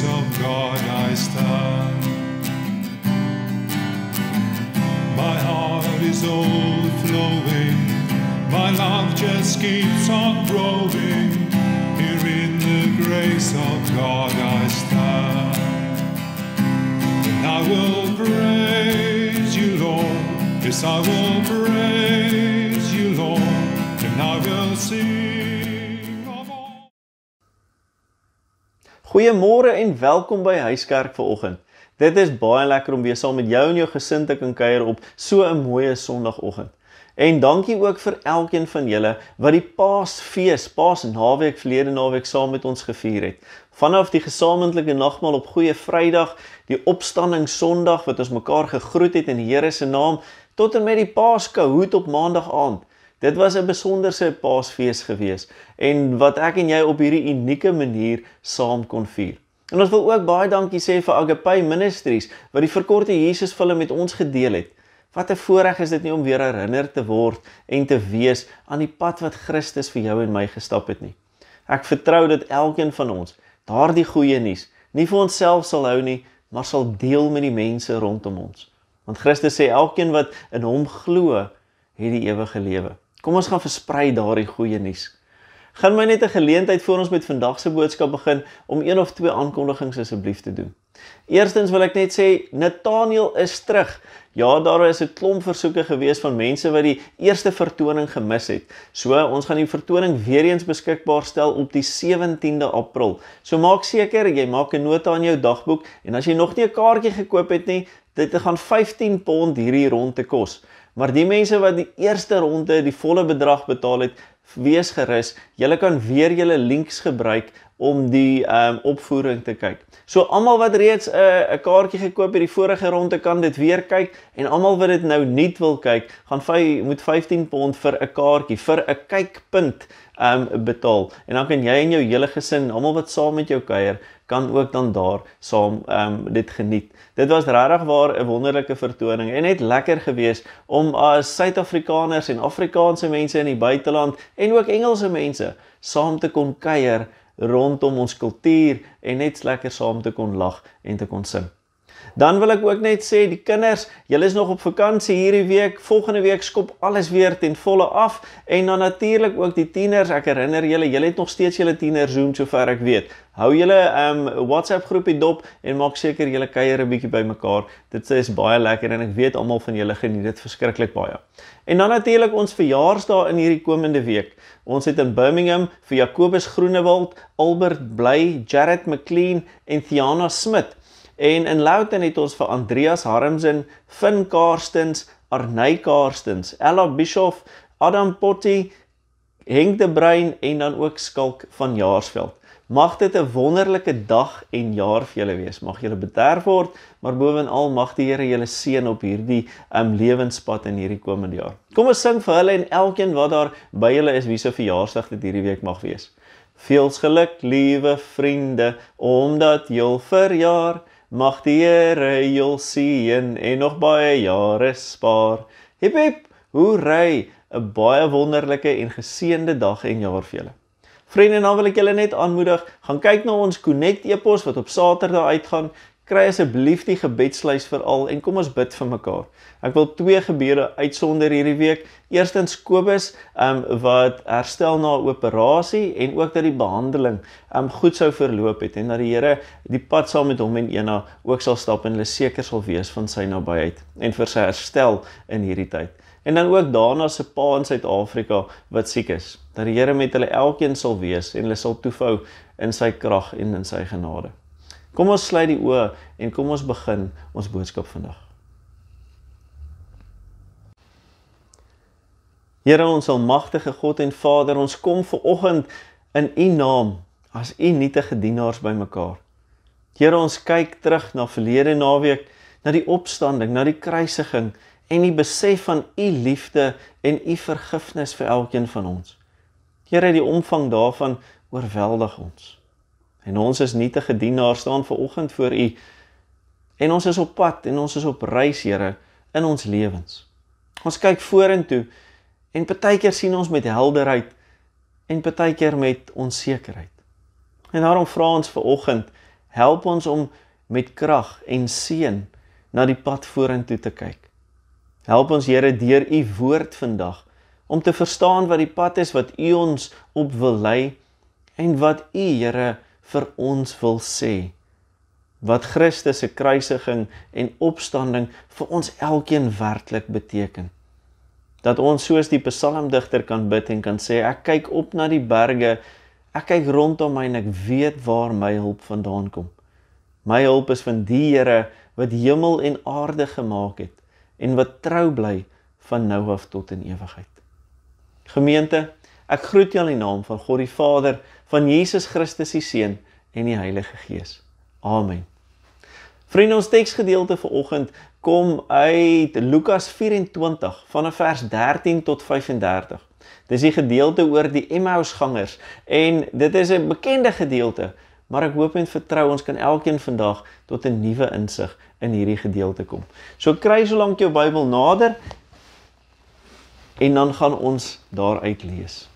grace of God I stand. My heart is overflowing, my love just keeps on growing. Here in the grace of God I stand. And I will praise you, Lord, yes, I will praise. Goeiemôre en welkom by Huiskerk vanoggend. Dit is baie lekker om weer saam met jou en jou gesin te kan kuier op so 'n mooie Sondagoggend. En dankie ook vir elkeen van julle wat die Paasfees, Paasnaweek verlede naweek saam met ons gevier het. Vanaf die gesamentlike nagmaal op Goeie Vrydag, die Opstanding Sondag wat ons mekaar gegroet het in die Here se naam, tot en met die Paaskou hoed op Maandag aand. Dit was 'n besonderse Paasfees gewees en wat ek en jy op hierdie unieke manier saam kon vier. En ons wil ook baie dankie sê vir Agape Ministries wat die verkorte Jesus film met ons gedeel het. Wat 'n voorreg is dit nie om weer herinner te word en te wees aan die pad wat Christus vir jou en my gestap het nie. Ek vertrou dat elkeen van ons daardie goeie nuus nie vir onsself sal hou nie, maar sal deel met die mense rondom ons. Want Christus sê elkeen wat in hom glo, het die ewige lewe. Kom ons gaan versprei daardie goeie nuus. Gaan my net 'n geleentheid voor ons met vandag se boodskap begin om een of twee aankondigings asseblief te doen. Eerstens wil ek net sê Nathaniel is terug. Ja, daar was 'n klomp versoeke gewees van mense wat die eerste vertoning gemis het. So, ons gaan die vertoning weer eens beskikbaar stel op die 17de April. So maak seker jy maak 'n nota in jou dagboek en as jy nog nie 'n kaartjie gekoop het nie, dit gaan 15 pond hierdie ronde kos. Maar die mense wat die eerste ronde die volle bedrag betaal het, wees gerus, julle kan weer julle links gebruik om die ehm um, opvoering te kyk. So almal wat reeds 'n uh, 'n kaartjie gekoop het die vorige ronde kan dit weer kyk en almal wat dit nou nuut wil kyk, gaan vy, moet 15 pond vir 'n kaartjie vir 'n kykpunt um betaal. En dan kan jy en jou hele gesin, almal wat saam met jou kuier, kan ook dan daar saam um dit geniet. Dit was regtig waar 'n wonderlike vertoning en net lekker geweest om as eh, Suid-Afrikaners en Afrikaanse mense in die buiteland en ook Engelse mense saam te kon kuier rondom ons kultuur en net lekker saam te kon lag en te kon sing. Dan wil ek ook net sê die kinders, julle is nog op vakansie hierdie week. Volgende week skop alles weer ten volle af en dan natuurlik ook die tieners. Ek herinner julle, julle het nog steeds julle tiener Zoom sover ek weet. Hou julle um WhatsApp groepie dop en maak seker julle kuier 'n bietjie bymekaar. Dit is baie lekker en ek weet almal van julle geniet dit verskriklik baie. En dan natuurlik ons verjaarsdae in hierdie komende week. Ons het in Birmingham vir Jacobus Groenewald, Albert Bly, Jared McLean en Thiana Smit. En in Louten het ons vir Andreas Harmsen, Finn Karstens, Arney Karstens, Ella Bischoff, Adam Potty, Henk de Bruin en dan ook Skalk van Jaarsveld. Mag dit 'n wonderlike dag en jaar vir julle wees. Mag julle beter word, maar bovenal mag die Here julle seën op hierdie um lewenspad in hierdie komende jaar. Kom ons sing vir hulle en elkeen wat daar by hulle is wie se so verjaarsdag dit hierdie week mag wees. Veels geluk, liewe vriende, omdat jul verjaar. Mag die Here jou sien en nog baie jare spaar. Hip hip, hoerai, 'n baie wonderlike en geseënde dag en jaar vir julle. Vriende, nou wil ek julle net aanmoedig, gaan kyk na ons Connect e-pos wat op Saterdag uitgaan kry asseblief die gebedslys vir al en kom ons bid vir mekaar. Ek wil twee gebeure uitsonder hierdie week. Eerstens Kobus, ehm um, wat herstel na 'n operasie en ook dat die behandeling ehm um, goed sou verloop het en dat die Here die pad saam met hom en Ena ook sal stap en hulle seker sal wees van sy nabyheid en vir sy herstel in hierdie tyd. En dan ook daarna se pa in Suid-Afrika wat siek is. Dat die Here met hulle elkeen sal wees en hulle sal toefou in sy krag en in sy genade. Kom ons sluit die oë en kom ons begin ons boodskap vandag. Here ons almagtige God en Vader, ons kom ver oggend in U naam as U nietige dienaars bymekaar. Here ons kyk terug na verlede naweek, na die opstanding, na die kruisiging en die besef van U liefde en U vergifnis vir elkeen van ons. Here, die omvang daarvan oorweldig ons. En ons is nietige dienaars staan ver oggend voor U. En ons is op pad en ons is op reis, Here, in ons lewens. Ons kyk vorentoe en partykeer sien ons met helderheid en partykeer met onsekerheid. En daarom vra ons ver oggend, help ons om met krag en seën na die pad vorentoe te kyk. Help ons, Here, deur U woord vandag om te verstaan wat die pad is wat U ons op wil lei en wat U, Here, vir ons wil sê wat Christus se kruisiging en opstanding vir ons elkeen werklik beteken dat ons soos die psalmdigter kan bid en kan sê ek kyk op na die berge ek kyk rondom my en ek weet waar my hulp vandaan kom my hulp is van die Here wat hemel en aarde gemaak het en wat trou bly van nou af tot in ewigheid gemeente ek groet julle in die naam van God die Vader van Jesus Christus die Seun en die Heilige Gees. Amen. Vriende, ons teksgedeelte vir oggend kom uit Lukas 24 vanaf vers 13 tot 35. Dis die gedeelte oor die Emmausgangers en dit is 'n bekende gedeelte, maar ek hoop en vertrou ons kan elkeen vandag tot 'n nuwe insig in hierdie gedeelte kom. So kry solank jou Bybel nader en dan gaan ons daaruit lees.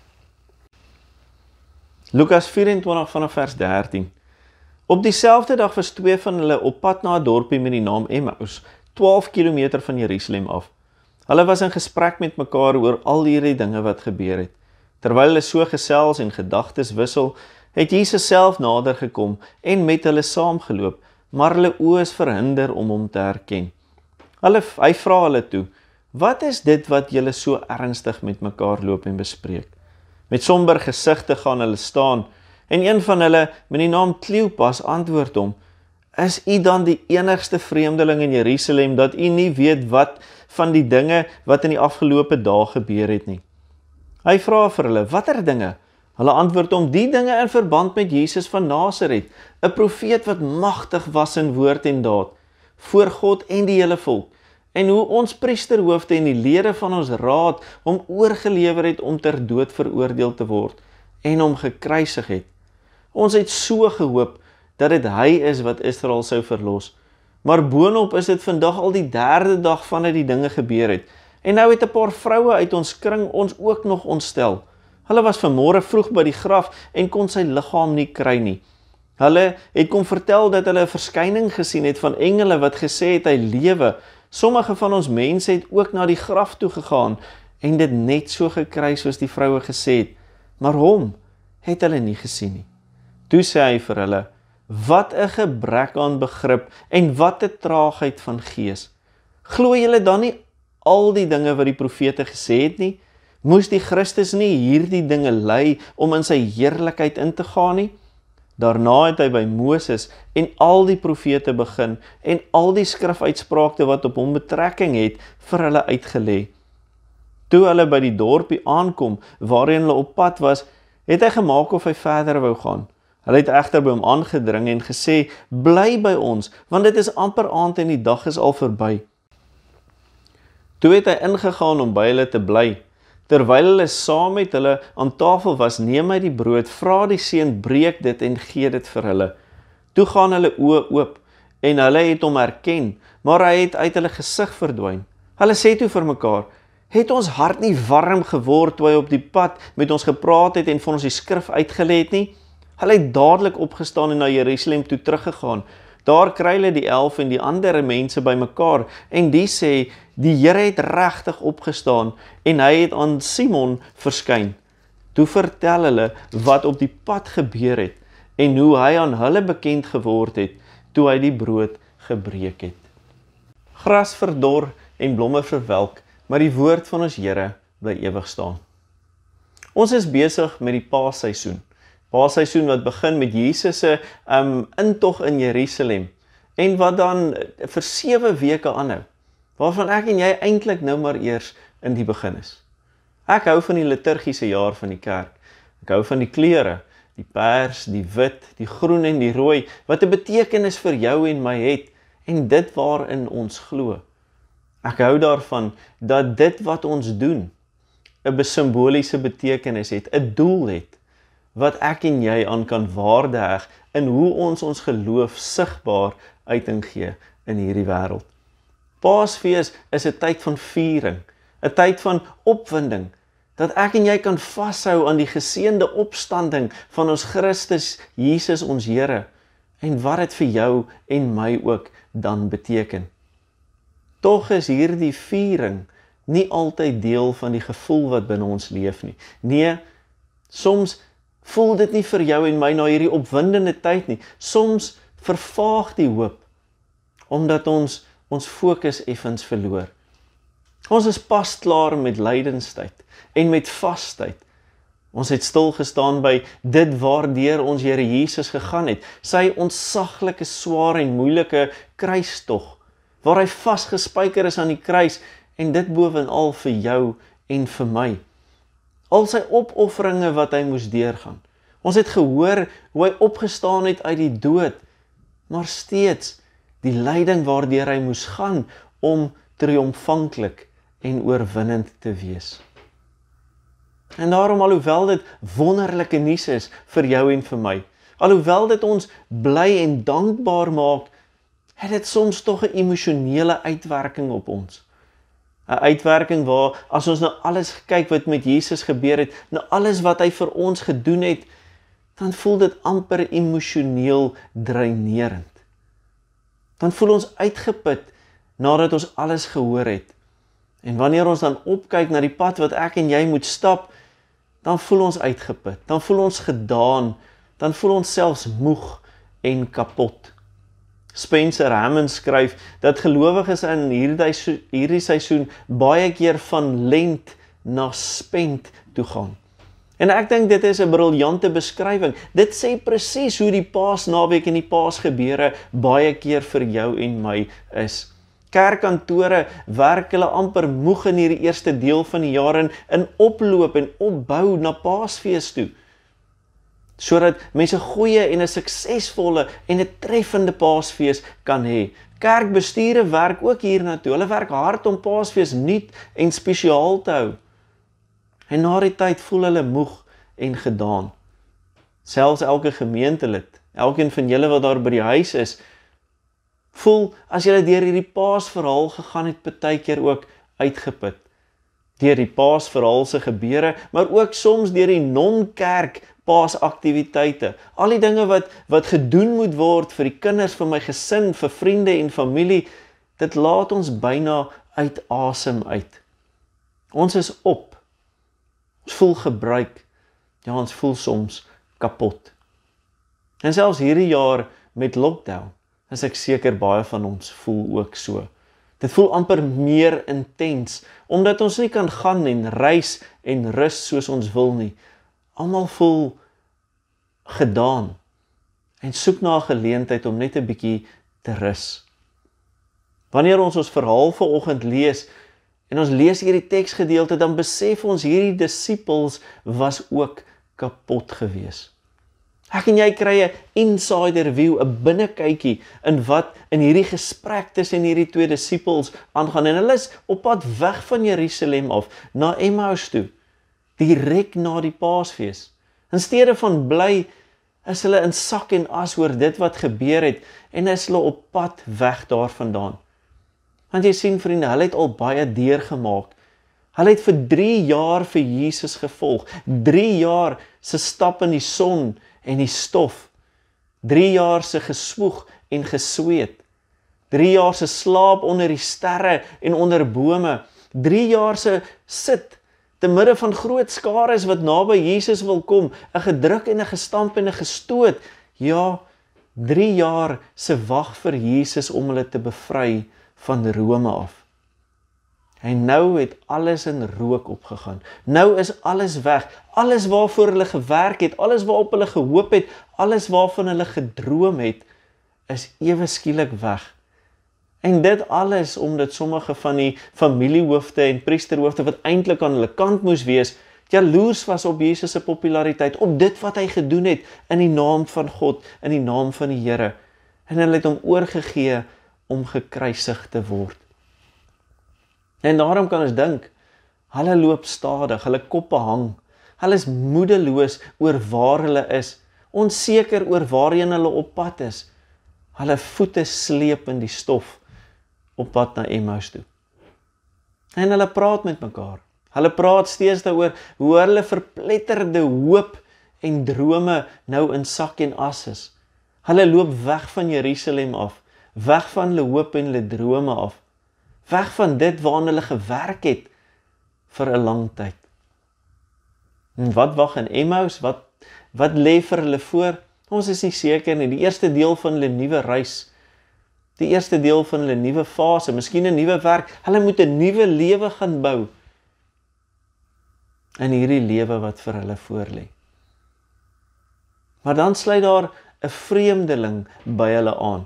Lukas 24 vanaf vers 13. Op dieselfde dag was twee van hulle op pad na 'n dorpie met die naam Emmaus, 12 km van Jerusalem af. Hulle was in gesprek met mekaar oor al hierdie dinge wat gebeur het. Terwyl hulle so gesels en gedagtes wissel, het Jesus self nader gekom en met hulle saamgeloop, maar hulle oë is verhinder om hom te herken. Hulle hy vra hulle toe: "Wat is dit wat julle so ernstig met mekaar loop en bespreek?" Met somber gesigte gaan hulle staan en een van hulle met die naam Kleopas antwoord hom: "Is u dan die enigste vreemdeling in Jerusalem dat u nie weet wat van die dinge wat in die afgelope dae gebeur het nie?" Hy vra vir hulle: "Watter dinge?" Hulle antwoord hom: "Die dinge in verband met Jesus van Nasaret, 'n profeet wat magtig was in woord en daad voor God en die hele volk." en hoe ons priesterhoofde en die lede van ons raad hom oorgelewer het om ter dood veroordeel te word en hom gekruisig het. Ons het so gehoop dat dit hy is wat Israel sou verlos. Maar boonop is dit vandag al die derde dag vandat die dinge gebeur het. En nou het 'n paar vroue uit ons kring ons ook nog ontstel. Hulle was vanmôre vroeg by die graf en kon sy liggaam nie kry nie. Hulle het kom vertel dat hulle 'n verskyning gesien het van engele wat gesê het hy lewe, Sommige van ons mense het ook na die graf toe gegaan en dit net so gekry soos die vroue gesê het, maar hom het hulle nie gesien nie. Toe sê hy vir hulle: "Wat 'n gebrek aan begrip en wat 'n traagheid van gees. Glo julle dan nie al die dinge wat die profete gesê het nie? Moes die Christus nie hierdie dinge ly om in sy heerlikheid in te gaan nie?" Daarna het hy by Moses en al die profete begin en al die skrifuitsprake wat op hom betrekking het vir hulle uitgelê. Toe hulle by die dorpie aankom waarheen hulle op pad was, het hy gemaak of hy verder wou gaan. Hulle het egter by hom aangedring en gesê: "Bly by ons, want dit is amper aand en die dag is al verby." Toe het hy ingegaan om by hulle te bly terwyl hulle saam met hulle aan tafel was, neem hy die brood, vra die seun breek dit en gee dit vir hulle. Toe gaan hulle oë oop en hulle het hom herken, maar hy het uit hulle gesig verdwyn. Hulle sê toe vir mekaar: "Het ons hart nie warm geword toe hy op die pad met ons gepraat het en vir ons die skrif uitgelê het nie?" Hulle het dadelik opgestaan en na Jerusalem toe teruggegaan. Daar kry hulle die 11 en die ander mense bymekaar en die sê die Here het regtig opgestaan en hy het aan Simon verskyn. Toe vertel hulle wat op die pad gebeur het en hoe hy aan hulle bekend geword het toe hy die brood gebreek het. Gras verdor en blomme verwelk, maar die woord van ons Here bly ewig staan. Ons is besig met die Paasseisoen. Paasseisoen wat begin met Jesus se um intog in Jerusalem en wat dan vir 7 weke aanhou waarvan ek en jy eintlik nou maar eers in die begin is. Ek hou van die liturgiese jaar van die kerk. Ek hou van die kleure, die pers, die wit, die groen en die rooi wat 'n betekenis vir jou en my het en dit waarin ons glo. Ek hou daarvan dat dit wat ons doen 'n simboliese betekenis het, 'n doel het wat ek en jy aan kan waardeig in hoe ons ons geloof sigbaar uiting gee in hierdie wêreld. Paasfees is 'n tyd van viering, 'n tyd van opwinding dat ek en jy kan vashou aan die geseënde opstanding van ons Christus Jesus ons Here en wat dit vir jou en my ook dan beteken. Tog is hierdie viering nie altyd deel van die gevoel wat binne ons leef nie. Nee, soms voel dit nie vir jou en my na hierdie opwindende tyd nie. Soms vervaag die hoop omdat ons ons fokus effens verloor. Ons is pas klaar met lydenstyd en met vastyd. Ons het stil gestaan by dit waardeur ons Here Jesus gegaan het, sy ontsaglike swaar en moeilike kruistog waar hy vasgespijker is aan die kruis en dit bovenal vir jou en vir my. Al sy opofferinge wat hy moes deurgaan. Ons het gehoor hoe hy opgestaan het uit die dood, maar steeds die lyding waardeur hy moes gaan om triomfantlik en oorwinnend te wees. En daarom alhoewel dit wonderlike nuus is vir jou en vir my, alhoewel dit ons bly en dankbaar maak, het dit soms tog 'n emosionele uitwerking op ons. 'n Uitwerking waar as ons nou alles kyk wat met Jesus gebeur het, na alles wat hy vir ons gedoen het, dan voel dit amper emosioneel dreinerend dan voel ons uitgeput nadat ons alles gehoor het. En wanneer ons dan opkyk na die pad wat ek en jy moet stap, dan voel ons uitgeput, dan voel ons gedaan, dan voel ons selfs moeg en kapot. Spencer Hammond skryf dat gelowiges in hierdie hierdie seisoen baie keer van lent na spent toe gaan. En ek dink dit is 'n briljante beskrywing. Dit sê presies hoe die Paasnaweek en die Paasgebeure baie keer vir jou en my is. Kerkkantore werk hulle amper moeg in hierdie eerste deel van die jaar in in oploop en opbou na Paasfees toe. Sodat mense goeie en 'n suksesvolle en 'n treffende Paasfees kan hê. Kerkbestuure werk ook hiernatoe. Hulle werk hard om Paasfees nuut en spesiaal te hou. En na die tyd voel hulle moeg en gedaan. Selfs elke gemeentelid, elkeen van julle wat daar by die huis is, voel as jy deur hierdie Paasverhaal gegaan het, baie keer ook uitgeput. Deur die Paasverhaal se gebeure, maar ook soms deur die non-kerk Paasaktiwiteite. Al die dinge wat wat gedoen moet word vir die kinders, vir my gesin, vir vriende en familie, dit laat ons byna uit asem uit. Ons is op Ons voel gebruik. Ja, ons voel soms kapot. En selfs hierdie jaar met lockdown, as ek seker baie van ons voel ook so. Dit voel amper meer intens omdat ons nie kan gaan en reis en rus soos ons wil nie. Almal voel gedaan en soek na 'n geleentheid om net 'n bietjie te rus. Wanneer ons ons verhaal vanoggend lees, En ons lees hierdie teksgedeelte dan besef ons hierdie disippels was ook kapot gewees. Ek en jy kry 'n insider view, 'n binnekykie in wat in hierdie gesprek tussen hierdie twee disippels aangaan en hulle is op pad weg van Jerusalem af na Emmaus toe, direk na die Paasfees. In steede van bly is hulle in sak en as oor dit wat gebeur het en is hulle op pad weg daarvandaan. Want jy sien vriende, hulle het al baie deurgemaak. Hulle het vir 3 jaar vir Jesus gevolg. 3 jaar se stap in die son en die stof. 3 jaar se geswoeg en gesweet. 3 jaar se slaap onder die sterre en onder bome. 3 jaar se sit te midde van groot skares wat naby Jesus wil kom, 'n gedruk en 'n gestamp en 'n gestoot. Ja, 3 jaar se wag vir Jesus om hulle te bevry van Rome af. En nou het alles in rook opgegaan. Nou is alles weg. Alles waarvoor hulle gewerk het, alles waarop hulle gehoop het, alles waarvan hulle gedroom het, is ewe skielik weg. En dit alles omdat sommige van die familiehoofde en priesterhoofde wat eintlik aan hulle kant moes wees, jaloers was op Jesus se populariteit, op dit wat hy gedoen het in die naam van God, in die naam van die Here. En hulle het hom oorgegee om gekruisig te word. En daarom kan ons dink, hulle loop stadig, hulle koppe hang. Hulle is moedeloos oor waar hulle is, onseker oor waarheen hulle op pad is. Hulle voete sleep in die stof op pad na Emmaus toe. En hulle praat met mekaar. Hulle praat steeds daaroor hoe hulle verpletterde hoop en drome nou in sak en as is. Hulle loop weg van Jerusalem af, weg van hulle hoop en hulle drome af, weg van dit waaraan hulle gewerk het vir 'n lang tyd. En wat wag in Emmaus? Wat wat lê vir hulle voor? Ons is nie seker nie. Die eerste deel van hulle nuwe reis, die eerste deel van hulle nuwe fase, miskien 'n nuwe werk. Hulle moet 'n nuwe lewe gaan bou in hierdie lewe wat vir hulle voorlê. Maar dan sluit daar 'n vreemdeling by hulle aan.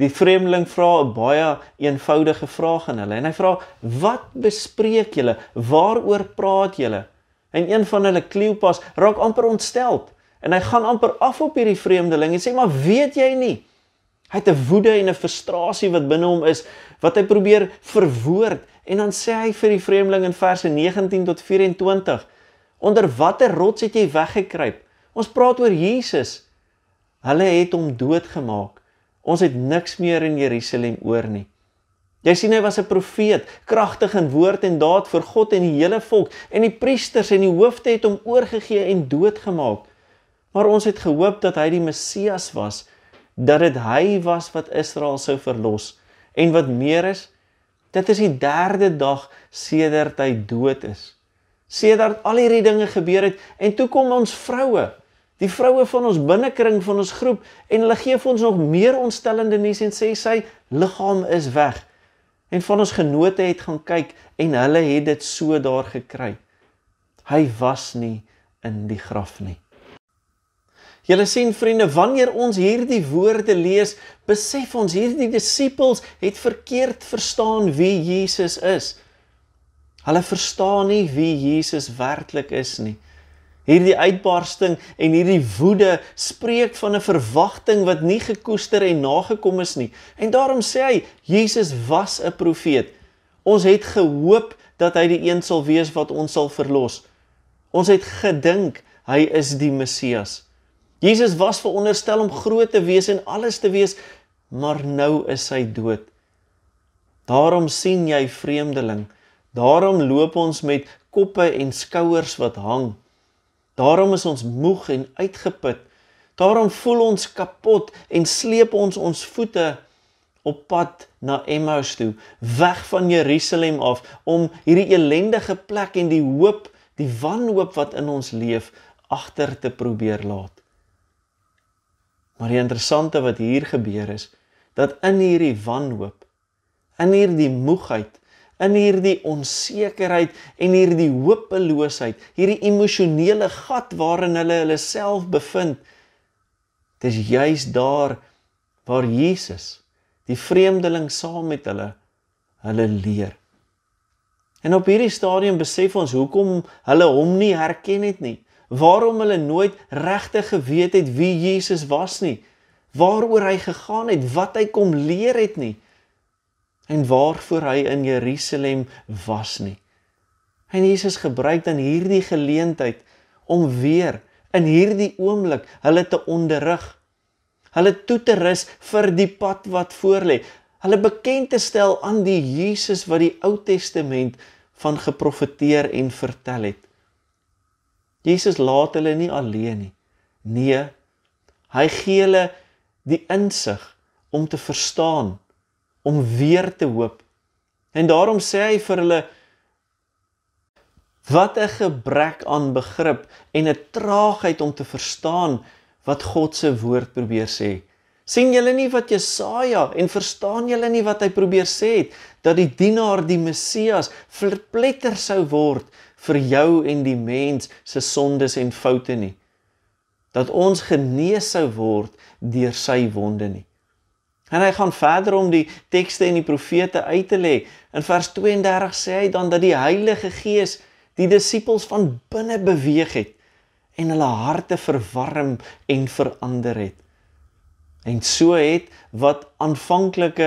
Die vreemdeling vra 'n baie eenvoudige vraag aan hulle en hy vra: "Wat bespreek julle? Waaroor praat julle?" En een van hulle, Kleopas, raak amper ontstel en hy gaan amper af op hierdie vreemdeling en sê: "Maar weet jy nie?" Hy het 'n woede en 'n frustrasie wat binne hom is wat hy probeer verwoord. En dan sê hy vir die vreemdeling in verse 19 tot 24: Onder watter rots het jy weggekruip? Ons praat oor Jesus. Hulle het hom doodgemaak. Ons het niks meer in Jerusalem oor nie. Jy sien hy was 'n profeet, kragtig in woord en daad vir God en die hele volk en die priesters en die hoofde het hom oorgegee en doodgemaak. Maar ons het gehoop dat hy die Messias was, dat dit hy was wat Israel sou verlos en wat meer is, Dit is die derde dag sedert hy dood is. Sedert al hierdie dinge gebeur het en toe kom ons vroue, die vroue van ons binnekring van ons groep en hulle gee vir ons nog meer ontstellende nuus en sê sy liggaam is weg. En van ons genote het gaan kyk en hulle het dit so daar gekry. Hy was nie in die graf nie. Julle sien vriende, wanneer ons hierdie woorde lees, besef ons hierdie disippels het verkeerd verstaan wie Jesus is. Hulle verstaan nie wie Jesus werklik is nie. Hierdie uitbarsting en hierdie woede spreek van 'n verwagting wat nie gekoester en nagekom is nie. En daarom sê hy Jesus was 'n profeet. Ons het gehoop dat hy die een sal wees wat ons sal verlos. Ons het gedink hy is die Messias. Jesus was veronderstel om groot te wees en alles te wees, maar nou is hy dood. Daarom sien jy vreemdeling. Daarom loop ons met koppe en skouers wat hang. Daarom is ons moeg en uitgeput. Daarom voel ons kapot en sleep ons ons voete op pad na Emmaus toe, weg van Jerusalem af om hierdie elendige plek en die hoop, die wanhoop wat in ons leef, agter te probeer laat. Maar die interessante wat hier gebeur is dat in hierdie wanhoop, in hierdie moegheid, in hierdie onsekerheid en hierdie hopeloosheid, hierdie emosionele gat waarin hulle hulle self bevind, dis juis daar waar Jesus, die vreemdeling saam met hulle, hulle leer. En op hierdie stadium besef ons hoekom hulle hom nie herken het nie waarom hulle nooit regtig geweet het wie Jesus was nie, waaroor hy gegaan het, wat hy kom leer het nie en waarvoor hy in Jerusalem was nie. En Jesus gebruik dan hierdie geleentheid om weer in hierdie oomblik hulle te onderrig, hulle toe te rus vir die pad wat voorlê, hulle bekend te stel aan die Jesus wat die Ou Testament van geprofeteer en vertel het. Jesus laat hulle nie alleen nie. Nee. Hy gee hulle die insig om te verstaan, om weer te hoop. En daarom sê hy vir hulle wat 'n gebrek aan begrip en 'n traagheid om te verstaan wat God se woord probeer sê. Sien julle nie wat Jesaja en verstaan julle nie wat hy probeer sê het dat die dienaar die Messias verpletter sou word vir jou en die mens se sondes en foute nie dat ons genees sou word deur sy wonde nie. En hy gaan verder om die tekste en die profete uit te lê. In vers 32 sê hy dan dat die Heilige Gees die disippels van binne beweeg het en hulle harte verwarm en verander het. En so het wat aanvanklik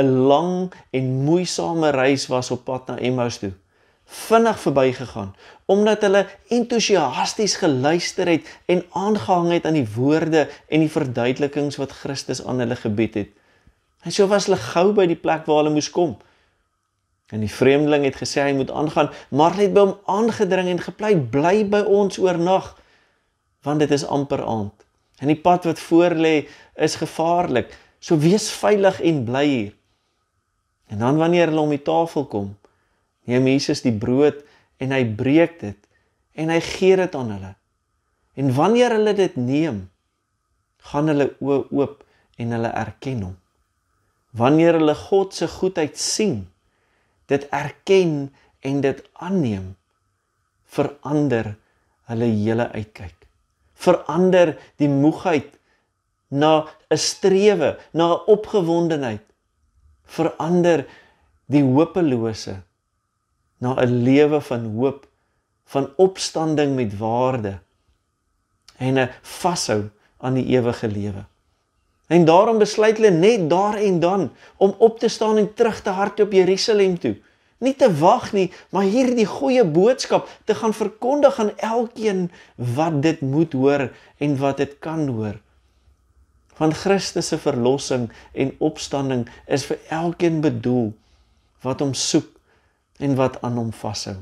'n lang en moeisame reis was op pad na Emmaus toe, vinnig verbygegaan omdat hulle entoesiasties geluister het en aangehang het aan die woorde en die verduidelikings wat Christus aan hulle gebied het. En so was hulle gou by die plek waar hulle moes kom. En die vreemdeling het gesê hy moet aangaan, maar hulle het by hom aangedring en gepleit bly by ons oornag want dit is amper aand. En die pad wat voor lê is gevaarlik. So wees veilig en bly hier. En dan wanneer hulle om die tafel kom, neem Jesus die brood en hy breek dit en hy gee dit aan hulle. En wanneer hulle dit neem, gaan hulle oë oop en hulle erken hom. Wanneer hulle God se goedheid sien, dit erken en dit aanneem, verander hulle hele uitkyk verander die moegheid na 'n strewe, na 'n opgewondenheid. Verander die hopelose na 'n lewe van hoop, van opstanding met waarde en 'n vashou aan die ewige lewe. En daarom besluit hulle net daar en dan om op te staan en terug te hardloop Jerusalem toe nie te wag nie, maar hierdie goeie boodskap te gaan verkondig aan elkeen wat dit moet hoor en wat dit kan hoor. Want Christus se verlossing en opstanding is vir elkeen bedoel wat hom soek en wat aan hom vashou.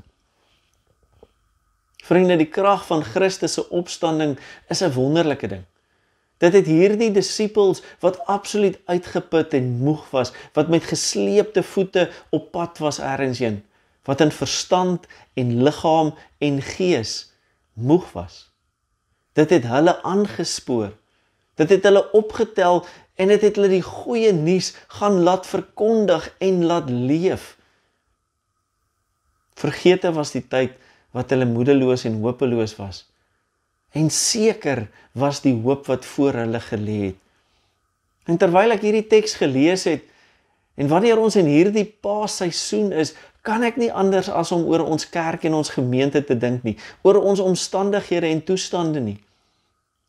Vriende, die krag van Christus se opstanding is 'n wonderlike ding dat dit hierdie disippels wat absoluut uitgeput en moeg was, wat met gesleepte voete op pad was ergensheen, wat in verstand en liggaam en gees moeg was. Dit het hulle aangespoor. Dit het hulle opgetel en dit het hulle die goeie nuus gaan laat verkondig en laat leef. Vergete was die tyd wat hulle moedeloos en hopeloos was. En seker was die hoop wat voor hulle gelê het. En terwyl ek hierdie teks gelees het en wanneer ons in hierdie paasseisoen is, kan ek nie anders as om oor ons kerk en ons gemeente te dink nie, oor ons omstandighede en toestande nie.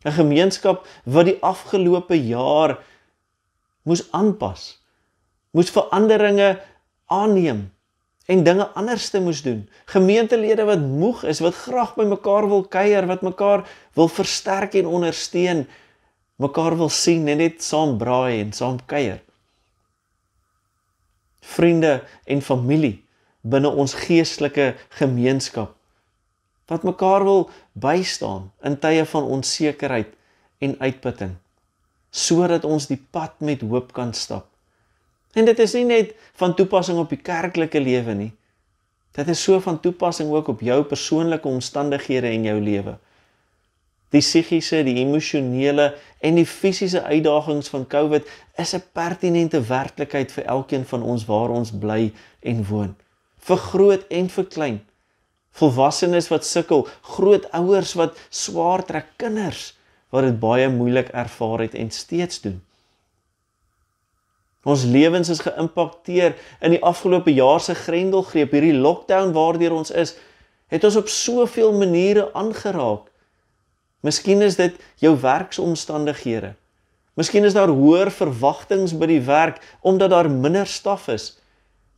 'n Gemeenskap wat die afgelope jaar moes aanpas, moes veranderinge aanneem en dinge anders te moes doen. Gemeentelede wat moeg is, wat graag by mekaar wil kuier, wat mekaar wil versterk en ondersteun, mekaar wil sien en net saam braai en saam kuier. Vriende en familie binne ons geestelike gemeenskap wat mekaar wil bystaan in tye van onsekerheid en uitputting sodat ons die pad met hoop kan stap En dit is nie net van toepassing op die kerklike lewe nie. Dit is so van toepassing ook op jou persoonlike omstandighede en jou lewe. Die psigiese, die emosionele en die fisiese uitdagings van COVID is 'n pertinente werklikheid vir elkeen van ons waar ons bly en woon. Vir groot en vir klein. Volwassenes wat sukkel, groot ouers wat swaar trek, kinders wat dit baie moeilik ervaar het en steeds doen. Ons lewens is geïmpakteer in die afgelope jaar se grendelgreep, hierdie lockdown waardeur ons is, het ons op soveel maniere aangeraak. Miskien is dit jou werksomstandighede. Miskien is daar hoër verwagtinge by die werk omdat daar minder staf is.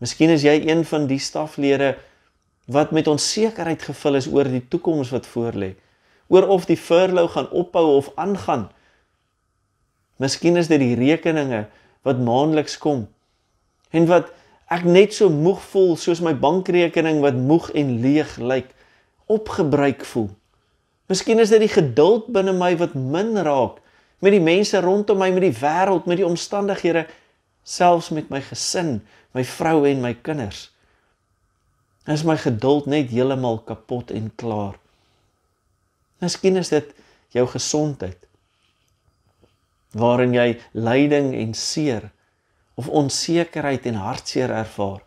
Miskien is jy een van die staflede wat met onsekerheid gevul is oor die toekoms wat voorlê, oor of die furlough gaan ophou of aangaan. Miskien is dit die rekeninge wat maandeliks kom. En wat ek net so moeg voel soos my bankrekening wat moeg en leeg lyk, opgebruik voel. Miskien is dit die geduld binne my wat min raak met die mense rondom my, met die wêreld, met die omstandighede, selfs met my gesin, my vrou en my kinders. Is my geduld net heeltemal kapot en klaar? Miskien is dit jou gesondheid waarin jy lyding en seer of onsekerheid en hartseer ervaar.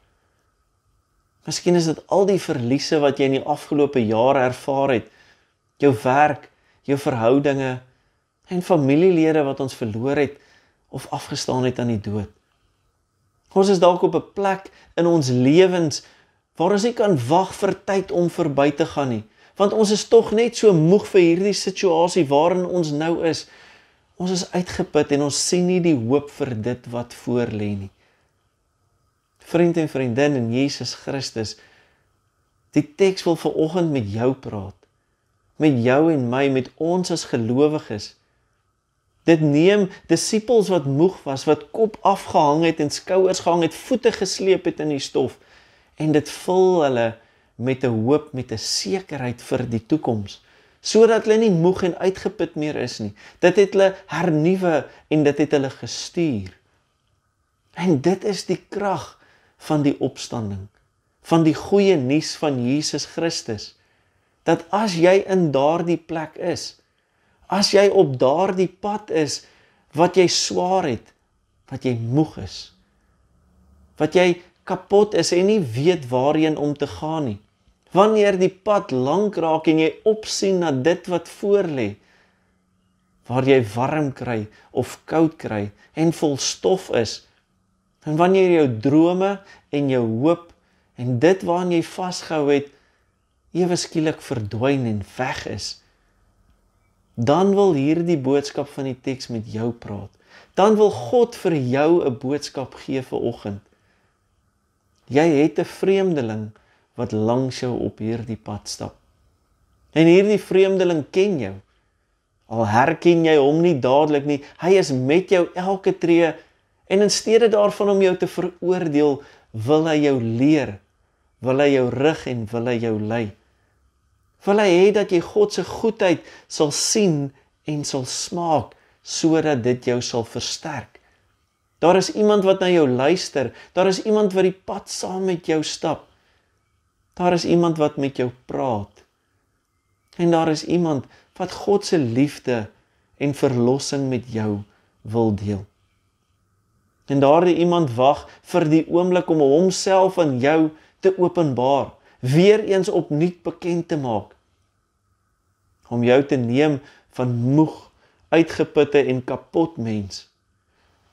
Miskien is dit al die verliese wat jy in die afgelope jare ervaar het. Jou werk, jou verhoudinge en familielede wat ons verloor het of afgestaan het aan die dood. Ons is dalk op 'n plek in ons lewens waar ons nie kan wag vir tyd om verby te gaan nie, want ons is tog net so moeg vir hierdie situasie waarin ons nou is Ons is uitgeput en ons sien nie die hoop vir dit wat voor lê nie. Vriend en vriendin in Jesus Christus, die teks wil veraloggend met jou praat. Met jou en my, met ons as gelowiges. Dit neem disippels wat moeg was, wat kop afgehang het en skouers gehang het, voete gesleep het in die stof en dit vul hulle met 'n hoop, met 'n sekerheid vir die toekoms sodat hulle nie moeg en uitgeput meer is nie. Dit het hulle hernuwe en dit het hulle gestuur. En dit is die krag van die opstanding, van die goeie nuus van Jesus Christus. Dat as jy in daardie plek is, as jy op daardie pad is wat jy swaar het, wat jy moeg is, wat jy kapot is en nie weet waarheen om te gaan nie. Wanneer die pad lank raak en jy opsien na dit wat voor lê, waar jy warm kry of koud kry en vol stof is, en wanneer jou drome en jou hoop en dit waaraan jy vasgehou het ewe skielik verdwyn en weg is, dan wil hierdie boodskap van die teks met jou praat. Dan wil God vir jou 'n boodskap gee vir oggend. Jy het 'n vreemdeling wat langs jou op hierdie pad stap. En hierdie vreemdeling ken jou. Al herken jy hom nie dadelik nie, hy is met jou elke tree en in steede daarvan om jou te veroordeel, wil hy jou leer, wil hy jou rig en wil hy jou lei. Wil hy hê dat jy God se goedheid sal sien en sal smaak sodat dit jou sal versterk. Daar is iemand wat na jou luister, daar is iemand wat die pad saam met jou stap. Daar is iemand wat met jou praat. En daar is iemand wat God se liefde en verlossing met jou wil deel. En daardie iemand wag vir die oomblik om homself aan jou te openbaar, weer eens opnuut bekend te maak. Om jou te neem van moeg, uitgeputte en kapot mens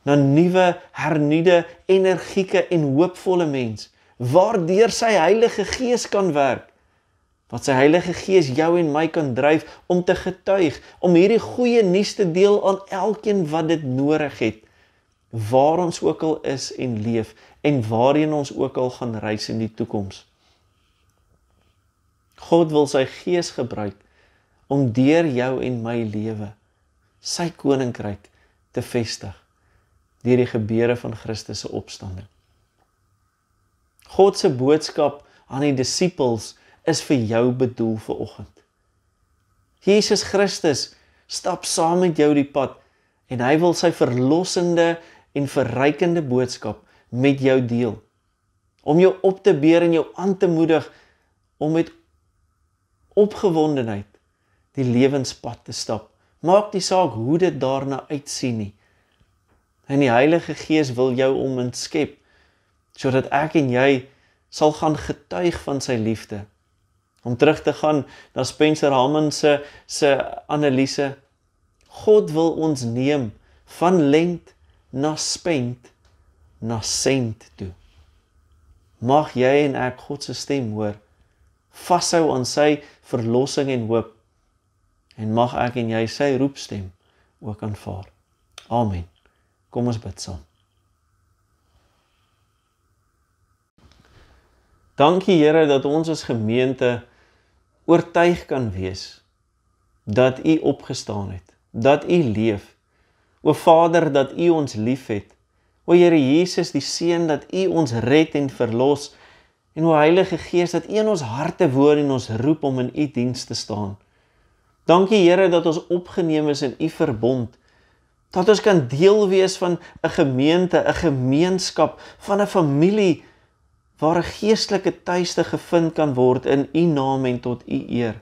na nuwe, hernuide, energieke en hoopvolle mens waardeur sy Heilige Gees kan werk. Wat sy Heilige Gees jou en my kan dryf om te getuig, om hierdie goeie nuus te deel aan elkeen wat dit nodig het, waar ons ook al is en leef en waarheen ons ook al gaan reis in die toekoms. God wil sy Gees gebruik om deur jou en my lewe sy koninkryk te vestig deur die gebeure van Christus se opstanding. God se boodskap aan die disippels is vir jou bedoel vir oggend. Jesus Christus stap saam met jou die pad en hy wil sy verlossende en verrykende boodskap met jou deel. Om jou op te beer en jou aan te moedig om met opgewondenheid die lewenspad te stap. Maak nie saak hoe dit daarna uitsien nie. En die Heilige Gees wil jou om inskep sodat ek en jy sal gaan getuig van sy liefde. Om terug te gaan na Spencer Hammond se se analise, God wil ons neem van lent na spent na sent toe. Mag jy en ek God se stem hoor, vashou aan sy verlossing en hoop en mag ek en jy sy roepstem ook aanvaar. Amen. Kom ons bid saam. Dankie Here dat ons as gemeente oortuig kan wees dat U opgestaan het, dat U leef. O Vader, dat U ons liefhet. O Here Jesus, die Seun dat U ons red en verlos en o Heilige Gees dat U in ons harte woon en ons roep om in U die diens te staan. Dankie Here dat ons opgeneem is in U verbond. Dat ons kan deel wees van 'n gemeente, 'n gemeenskap, van 'n familie waar 'n geestelike tuiste gevind kan word in u naam en tot u eer.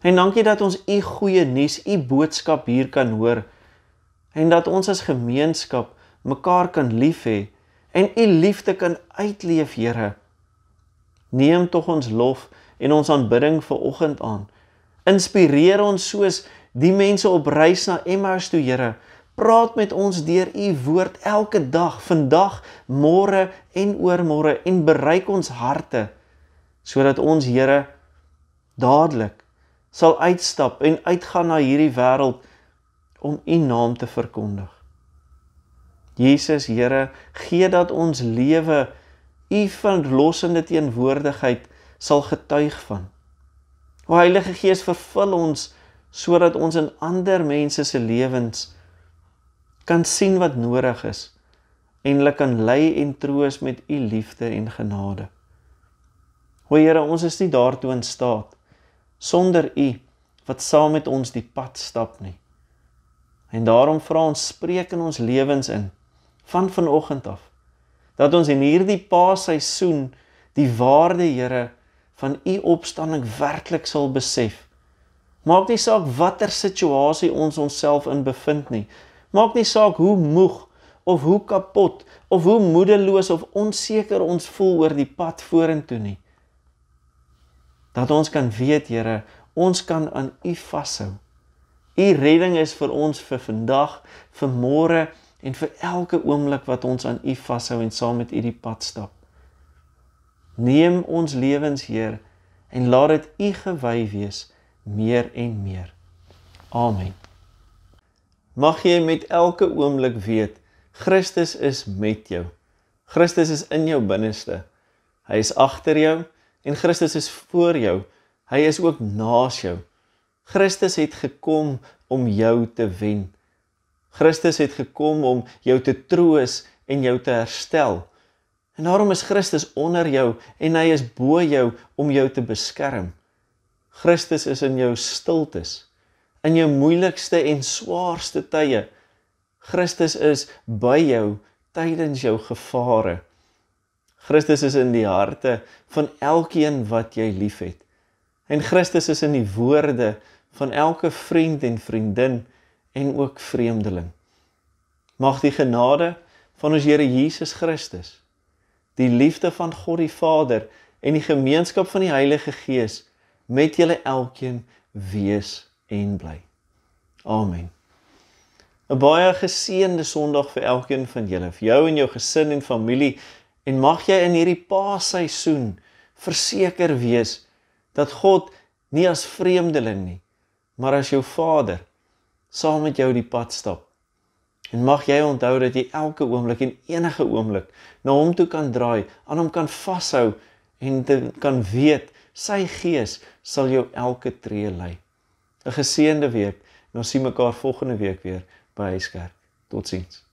En dankie dat ons u goeie nuus, u boodskap hier kan hoor en dat ons as gemeenskap mekaar kan lief hê en u liefde kan uitleef, Here. Neem tog ons lof en ons aanbidding vir oggend aan. Inspireer ons soos die mense op reis na Emmaus toe, Here, Praat met ons deur u woord elke dag, vandag, môre en oormôre en bereik ons harte sodat ons Here dadelik sal uitstap en uitgaan na hierdie wêreld om u naam te verkondig. Jesus Here, gee dat ons lewe u verlossende teenwoordigheid sal getuig van. O Heilige Gees, vervul ons sodat ons in ander mense se lewens kan sien wat nodig is en hulle kan lei en troos met u liefde en genade. O Here, ons is nie daartoe in staat sonder u wat saam met ons die pad stap nie. En daarom vra ons spreek in ons lewens in van vanoggend af dat ons in hierdie paasseisoen die waarde Here van u opstanding werklik sal besef. Maak nie saak watter situasie ons onsself in bevind nie. Maak nie saak hoe moeg of hoe kapot of hoe moedeloos of onseker ons voel oor die pad vorentoe nie. Dat ons kan weet, Here, ons kan aan U vashou. U redding is vir ons vir vandag, vir môre en vir elke oomblik wat ons aan U vashou en saam met U die pad stap. Neem ons lewens, Heer, en laat dit U gewy wees meer en meer. Amen. Mag jy met elke oomblik weet Christus is met jou. Christus is in jou binneste. Hy is agter jou en Christus is voor jou. Hy is ook naas jou. Christus het gekom om jou te wen. Christus het gekom om jou te troos en jou te herstel. En daarom is Christus onder jou en hy is bo jou om jou te beskerm. Christus is in jou stiltes in jou moeilikste en swaarste tye. Christus is by jou tydens jou gevare. Christus is in die harte van elkeen wat jy liefhet. En Christus is in die woorde van elke vriend en vriendin en ook vreemdeling. Mag die genade van ons Here Jesus Christus, die liefde van God die Vader en die gemeenskap van die Heilige Gees met julle elkeen wees en bly. Amen. 'n Baie geseënde Sondag vir elkeen van julle, vir jou en jou gesin en familie en mag jy in hierdie Paasseisoen verseker wees dat God nie as vreemdeling nie, maar as jou Vader saam met jou die pad stap. En mag jy onthou dat jy elke oomblik en enige oomblik na hom toe kan draai, aan hom kan vashou en te, kan weet sy gees sal jou elke tree lei. 'n geseënde week. Ons sien mekaar volgende week weer by Huiskerk. Totsiens.